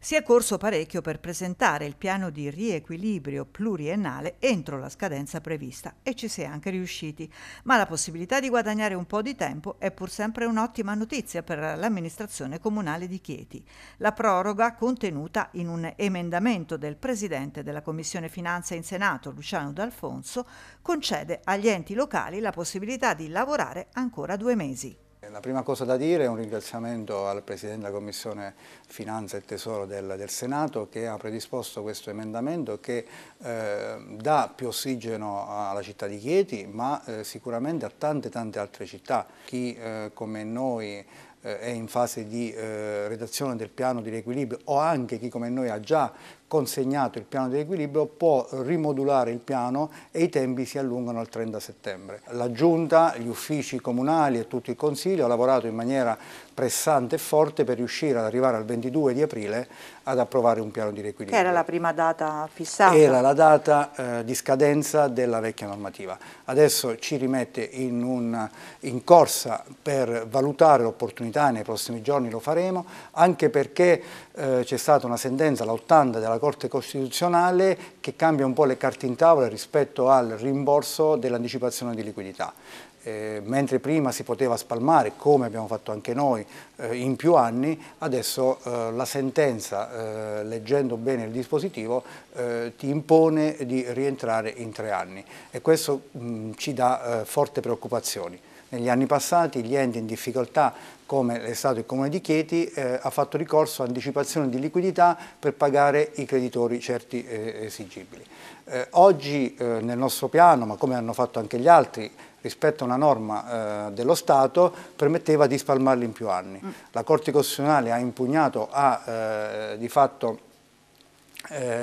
Si è corso parecchio per presentare il piano di riequilibrio pluriennale entro la scadenza prevista e ci si è anche riusciti, ma la possibilità di guadagnare un po' di tempo è pur sempre un'ottima notizia per l'amministrazione comunale di Chieti. La proroga contenuta in un emendamento del Presidente della Commissione Finanze in Senato, Luciano D'Alfonso, concede agli enti locali la possibilità di lavorare ancora due mesi. La prima cosa da dire è un ringraziamento al Presidente della Commissione Finanza e Tesoro del, del Senato che ha predisposto questo emendamento che eh, dà più ossigeno alla città di Chieti ma eh, sicuramente a tante tante altre città. Chi eh, come noi eh, è in fase di eh, redazione del piano di riequilibrio o anche chi come noi ha già consegnato il piano di riequilibrio può rimodulare il piano e i tempi si allungano al 30 settembre. La Giunta, gli uffici comunali e tutto il Consiglio ha lavorato in maniera pressante e forte per riuscire ad arrivare al 22 di aprile ad approvare un piano di riequilibrio. Che era la prima data fissata? Era la data eh, di scadenza della vecchia normativa. Adesso ci rimette in, un, in corsa per valutare l'opportunità, nei prossimi giorni lo faremo, anche perché eh, c'è stata una sentenza, l'80 della Corte Costituzionale, che cambia un po' le carte in tavola rispetto al rimborso dell'anticipazione di liquidità. Eh, mentre prima si poteva spalmare, come abbiamo fatto anche noi, eh, in più anni, adesso eh, la sentenza, eh, leggendo bene il dispositivo, eh, ti impone di rientrare in tre anni e questo mh, mm, ci dà eh, forte preoccupazioni. Negli anni passati gli enti in difficoltà come è stato il Comune di Chieti, eh, ha fatto ricorso a anticipazione di liquidità per pagare i creditori certi eh, esigibili. Eh, oggi eh, nel nostro piano, ma come hanno fatto anche gli altri, rispetto a una norma eh, dello Stato, permetteva di spalmarli in più anni. Mm. La Corte Costituzionale ha impugnato, ha eh, di fatto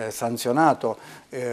sanzionato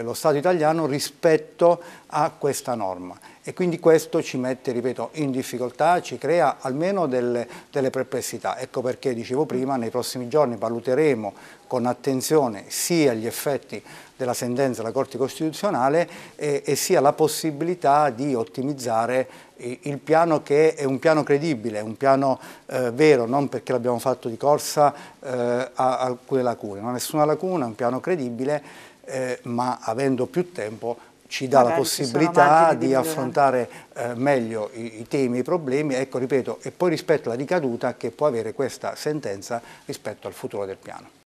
lo Stato italiano rispetto a questa norma e quindi questo ci mette, ripeto, in difficoltà, ci crea almeno delle, delle perplessità. Ecco perché, dicevo prima, nei prossimi giorni valuteremo con attenzione sia gli effetti della sentenza della Corte Costituzionale e, e sia la possibilità di ottimizzare il piano che è un piano credibile, un piano eh, vero, non perché l'abbiamo fatto di corsa eh, a alcune lacune, non ha nessuna lacuna, è un piano credibile, eh, ma avendo più tempo ci dà Magari la possibilità di, di affrontare eh, meglio i, i, temi, i problemi, ecco ripeto, e poi rispetto alla ricaduta che può avere questa sentenza rispetto al futuro del piano.